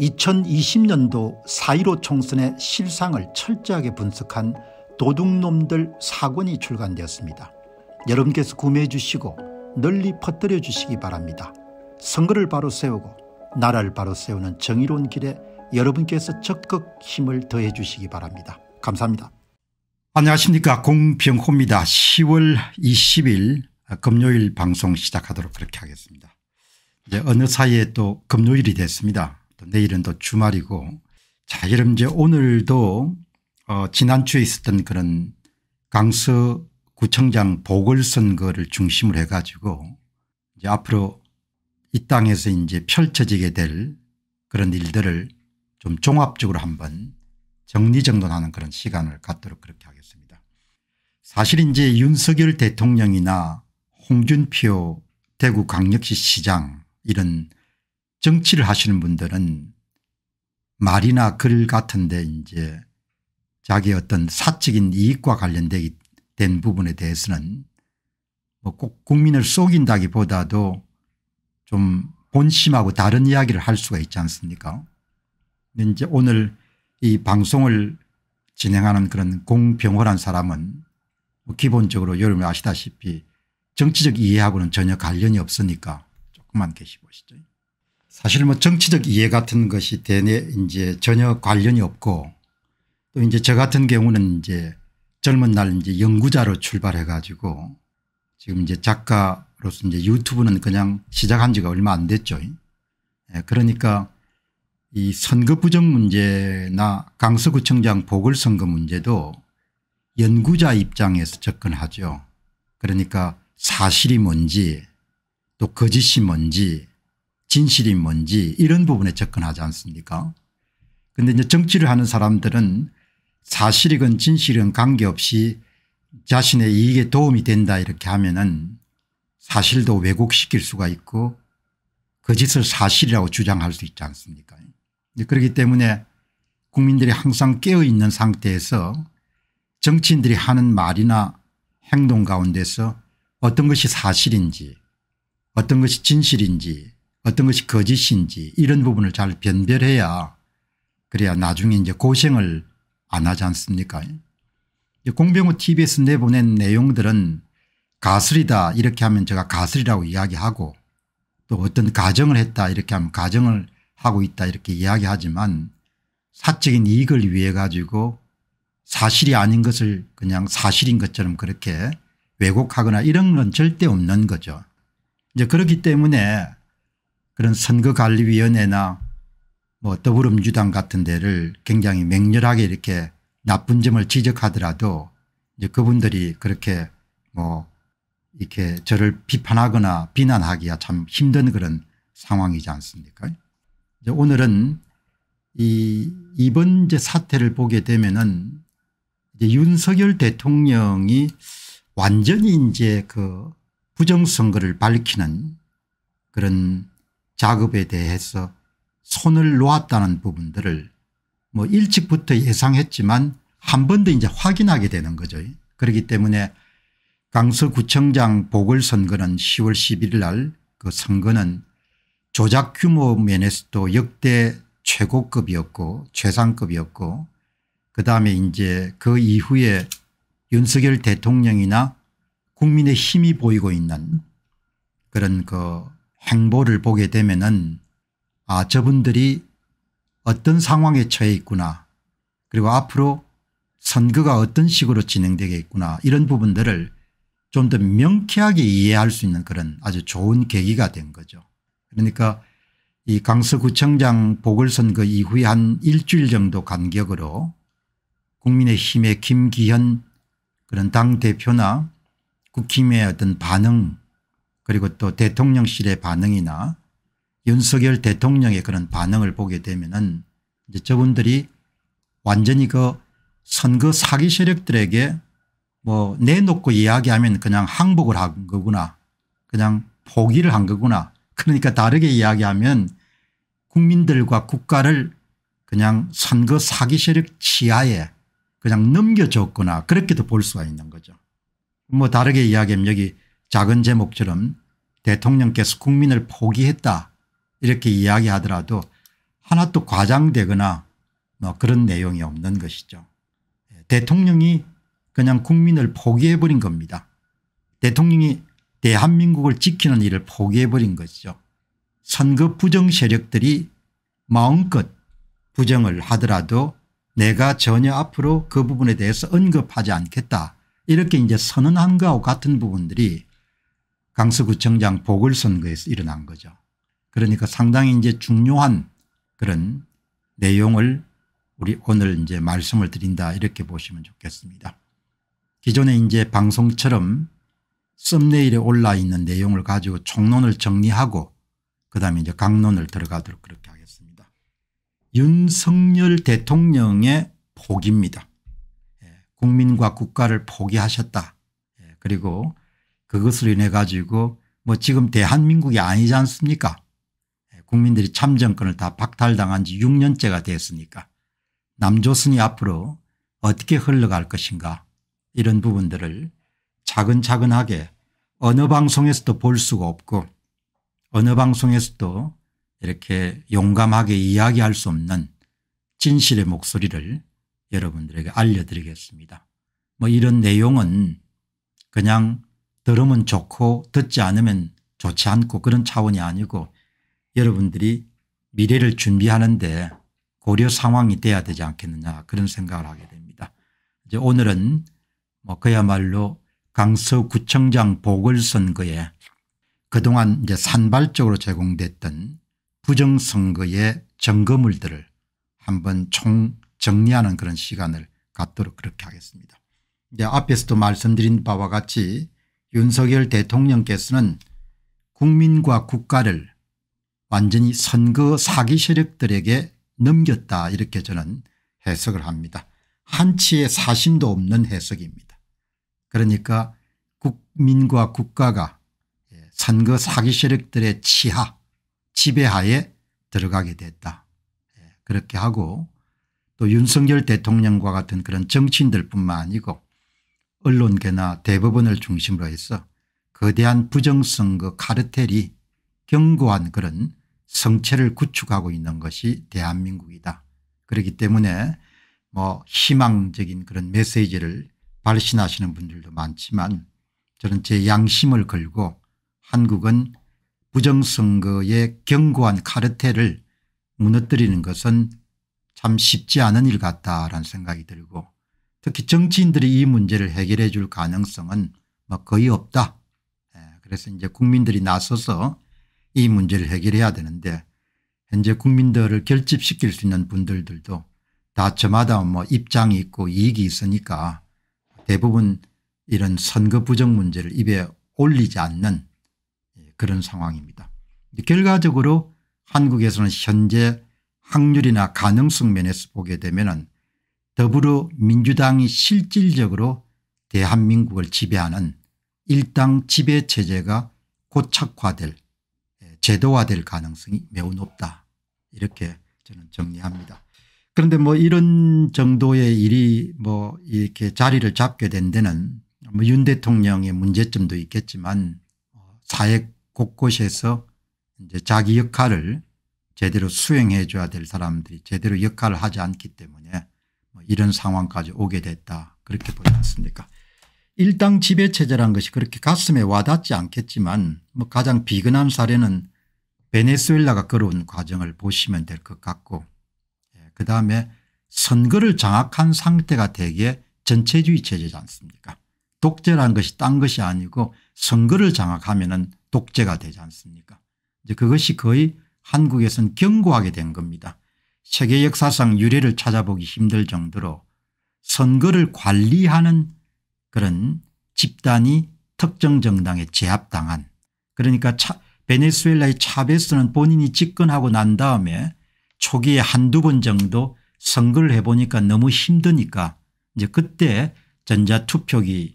2020년도 4.15 총선의 실상을 철저하게 분석한 도둑놈들 사권이 출간되었습니다. 여러분께서 구매해 주시고 널리 퍼뜨려 주시기 바랍니다. 선거를 바로 세우고 나라를 바로 세우는 정의로운 길에 여러분께서 적극 힘을 더해 주시기 바랍니다. 감사합니다. 안녕하십니까 공병호입니다. 10월 20일 금요일 방송 시작하도록 그렇게 하겠습니다. 이제 어느 사이에 또 금요일이 됐습니다. 또 내일은 또 주말이고 자 그럼 이제 오늘도 어 지난주에 있었던 그런 강서 구청장 보궐선거를 중심으로 해 가지고 이제 앞으로 이 땅에서 이제 펼쳐지게 될 그런 일들을 좀 종합적으로 한번 정리정돈하는 그런 시간을 갖도록 그렇게 하겠습니다. 사실 이제 윤석열 대통령이나 홍준표 대구광역시 시장 이런 정치를 하시는 분들은 말이나 글 같은데 이제 자기 어떤 사적인 이익과 관련된 부분에 대해서는 뭐꼭 국민을 속인다기 보다도 좀 본심하고 다른 이야기를 할 수가 있지 않습니까 이제 오늘 이 방송을 진행하는 그런 공병호란 사람은 뭐 기본적으로 여러분 아시다시피 정치적 이해하고는 전혀 관련이 없으니까 조금만 계시 보시죠. 사실 뭐 정치적 이해 같은 것이 대내 이제 전혀 관련이 없고 또 이제 저 같은 경우는 이제 젊은 날 이제 연구자로 출발해 가지고 지금 이제 작가로서 이제 유튜브는 그냥 시작한 지가 얼마 안 됐죠. 예, 그러니까 이 선거 부정 문제나 강서구청장 보궐선거 문제도 연구자 입장에서 접근하죠. 그러니까 사실이 뭔지 또 거짓이 뭔지 진실이 뭔지 이런 부분에 접근하지 않습니까 그데 이제 정치를 하는 사람들은 사실이건 진실은 관계없이 자신의 이익에 도움이 된다 이렇게 하면은 사실도 왜곡시킬 수가 있고 거짓을 그 사실이라고 주장할 수 있지 않습니까 그렇기 때문에 국민들이 항상 깨어있는 상태에서 정치인들이 하는 말이나 행동 가운데서 어떤 것이 사실인지 어떤 것이 진실인지 어떤 것이 거짓인지 이런 부분을 잘 변별해야 그래야 나중에 이제 고생을 안 하지 않습니까 공병호 tbs 내보낸 내용들은 가슬이다 이렇게 하면 제가 가슬이라고 이야기하고 또 어떤 가정을 했다 이렇게 하면 가정을 하고 있다 이렇게 이야기하지만 사적인 이익을 위해 가지고 사실이 아닌 것을 그냥 사실인 것처럼 그렇게 왜곡하거나 이런 건 절대 없는 거죠. 이제 그렇기 때문에 그런 선거관리위원회나 뭐 더불어민주당 같은 데를 굉장히 맹렬하게 이렇게 나쁜 점을 지적하더라도 이제 그분들이 그렇게 뭐 이렇게 저를 비판하거나 비난하기가 참 힘든 그런 상황이지 않습니까 이제 오늘은 이 이번 제 사태를 보게 되면은 이제 윤석열 대통령이 완전히 이제 그 부정선거를 밝히는 그런 작업에 대해서 손을 놓았다는 부분들을 뭐 일찍부터 예상했지만 한번더 이제 확인하게 되는 거죠. 그렇기 때문에 강서구청장 보궐선거는 10월 11일 날 그 선거는 조작 규모 면에서도 역대 최고급이었고 최상급이었고 그다음에 이제 그 이후에 윤석열 대통령이나 국민의 힘이 보이고 있는 그런 그 행보를 보게 되면은 아 저분들이 어떤 상황에 처해 있구나 그리고 앞으로 선거가 어떤 식으로 진행되겠구나 이런 부분들을 좀 더 명쾌하게 이해할 수 있는 그런 아주 좋은 계기가 된 거죠. 그러니까 이 강서구청장 보궐선거 이후에 한 일주일 정도 간격으로 국민의힘의 김기현 그런 당대표나 국힘의 어떤 반응 그리고 또 대통령실의 반응이나 윤석열 대통령의 그런 반응을 보게 되면은 이제 저분들이 완전히 그 선거 사기 세력들에게 뭐 내놓고 이야기하면 그냥 항복을 한 거구나 그냥 포기를 한 거구나 그러니까 다르게 이야기하면 국민들과 국가를 그냥 선거 사기 세력 치하에 그냥 넘겨줬거나 그렇게도 볼 수가 있는 거죠. 뭐 다르게 이야기하면 여기 작은 제목처럼 대통령께서 국민을 포기했다 이렇게 이야기하더라도 하나도 과장되거나 뭐 그런 내용이 없는 것이죠. 예, 대통령이 그냥 국민을 포기해버린 겁니다. 대통령이 대한민국을 지키는 일을 포기해버린 것이죠. 선거 부정 세력들이 마음껏 부정을 하더라도 내가 전혀 앞으로 그 부분에 대해서 언급하지 않겠다 이렇게 이제 선언한 거 같은 부분들이 강서구청장 보궐선거에서 일어난 거죠. 그러니까 상당히 이제 중요한 그런 내용을 우리 오늘 이제 말씀을 드린다 이렇게 보시면 좋겠습니다. 기존에 이제 방송처럼 썸네일에 올라 있는 내용을 가지고 총론을 정리하고 그다음에 이제 강론을 들어가도록 그렇게 하겠습니다. 윤석열 대통령의 포기입니다. 예, 국민과 국가를 포기하셨다. 예, 그리고 그것을 인해 가지고 뭐 지금 대한민국이 아니지 않습니까 예, 국민들이 참정권을 다 박탈당한 지 6년째가 됐으니까 남조선이 앞으로 어떻게 흘러갈 것인가 이런 부분들을 차근차근하게 어느 방송에서도 볼 수가 없고 어느 방송에서도 이렇게 용감하게 이야기할 수 없는 진실의 목소리를 여러분들에게 알려드리겠습니다. 뭐 이런 내용은 그냥 들으면 좋고 듣지 않으면 좋지 않고 그런 차원이 아니고 여러분들이 미래를 준비하는데 고려 상황이 돼야 되지 않겠느냐 그런 생각을 하게 됩니다. 이제 오늘은 뭐 그야말로 강서구청장 보궐선거에 그동안 이제 산발적으로 제공됐던 부정선거의 점검물들을 한번 총 정리하는 그런 시간을 갖도록 그렇게 하겠습니다. 이제 앞에서도 말씀드린 바와 같이 윤석열 대통령께서는 국민과 국가를 완전히 선거 사기 세력들에게 넘겼다 이렇게 저는 해석을 합니다. 한치의 사심도 없는 해석입니다. 그러니까 국민과 국가가 선거 사기 세력들의 치하 지배하에 들어가게 됐다. 그렇게 하고 또 윤석열 대통령과 같은 그런 정치인들 뿐만 아니고 언론계나 대법원을 중심으로 해서 거대한 부정선거 카르텔이 견고한 그런 성체를 구축하고 있는 것이 대한민국이다. 그렇기 때문에 뭐 희망적인 그런 메시지를 발신하시는 분들도 많지만 저는 제 양심을 걸고 한국은 부정선거의 견고한 카르텔을 무너뜨리는 것은 참 쉽지 않은 일 같다라는 생각이 들고 특히 정치인들이 이 문제를 해결해 줄 가능성은 뭐 거의 없다. 예, 그래서 이제 국민들이 나서서 이 문제를 해결해야 되는데 현재 국민들을 결집시킬 수 있는 분들도다 저마다 뭐 입장이 있고 이익이 있으니까 대부분 이런 선거 부정 문제를 입에 올리지 않는 예, 그런 상황입니다. 결과적으로 한국에서는 현재 확률이나 가능성 면에서 보게 되면 은 더불어민주당이 실질적으로 대한민국을 지배하는 일당 지배체제가 고착화될 제도화될 가능성이 매우 높다 이렇게 저는 정리합니다. 그런데 뭐 이런 정도의 일이 뭐 이렇게 자리를 잡게 된 데는 뭐윤 대통령의 문제점도 있겠지만 어, 사회 곳곳에서 이제 자기 역할을 제대로 수행해 줘야 될 사람들이 제대로 역할을 하지 않기 때문에 뭐 이런 상황까지 오게 됐다 그렇게 보지 않습니까 일당 지배체제란 것이 그렇게 가슴에 와닿지 않겠지만 뭐 가장 비근한 사례는 베네수엘라가 걸어 과정을 보시면 될 것 같고 예, 그다음에 선거를 장악한 상태가 대개 전체주의 체제지 않습니까 독재란 것이 딴 것이 아니고 선거를 장악하면 은 독재가 되지 않습니까 이제 그것이 거의 한국에선 경고하게 된 겁니다. 세계 역사상 유례를 찾아보기 힘들 정도로 선거를 관리하는 그런 집단이 특정 정당에 제압당한 그러니까 차, 베네수엘라의 차베스는 본인이 집권하고 난 다음에 초기에 한두 번 정도 선거를 해보니까 너무 힘드니까 이제 그때 전자투표기를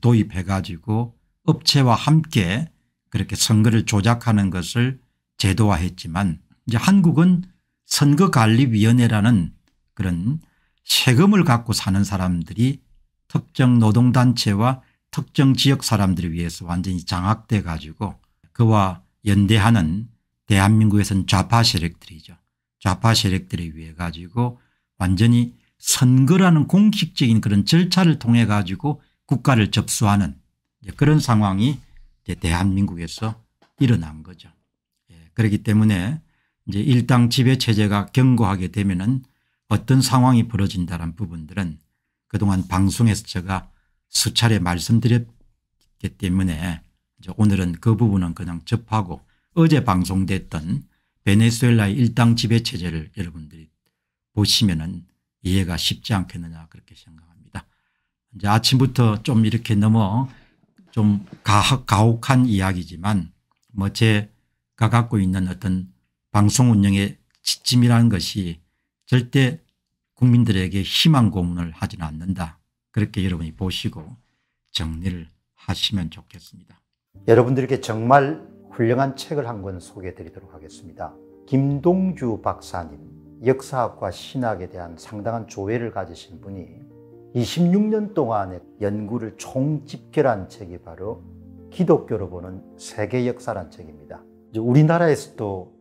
도입해 가지고 업체와 함께 그렇게 선거를 조작하는 것을 제도화했지만 이제 한국은 선거관리위원회라는 그런 세금을 갖고 사는 사람들이 특정 노동단체와 특정 지역 사람들을위해서 완전히 장악돼 가지고 그와 연대하는 대한민국에선 좌파 세력들이죠. 좌파 세력들에 위해 가지고 완전히 선거라는 공식적인 그런 절차를 통해 가지고 국가를 접수하는 그런 상황이 대한민국에서 일어난 거죠. 예, 그렇기 때문에 이제 일당 지배 체제가 견고하게 되면은 어떤 상황이 벌어진다는 부분들은 그동안 방송에서 제가 수차례 말씀드렸기 때문에 오늘은 그 부분은 그냥 접하고 어제 방송됐던 베네수엘라의 일당 지배 체제를 여러분들이 보시면은 이해가 쉽지 않겠느냐 그렇게 생각합니다. 이제 아침부터 좀 이렇게 넘어 좀 가, 가혹한 이야기지만 뭐 제가 갖고 있는 어떤 방송 운영의 지침이라는 것이 절대 국민들에게 희망 고문을 하지는 않는다. 그렇게 여러분이 보시고 정리를 하시면 좋겠습니다. 여러분들께 정말 훌륭한 책을 한 권 소개해 드리도록 하겠습니다. 김동주 박사님, 역사학과 신학에 대한 상당한 조회를 가지신 분이 26년 동안의 연구를 총집결한 책이 바로 기독교로 보는 세계 역사란 책입니다. 우리나라에서도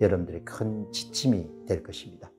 여러분들의 큰 지침이 될 것입니다.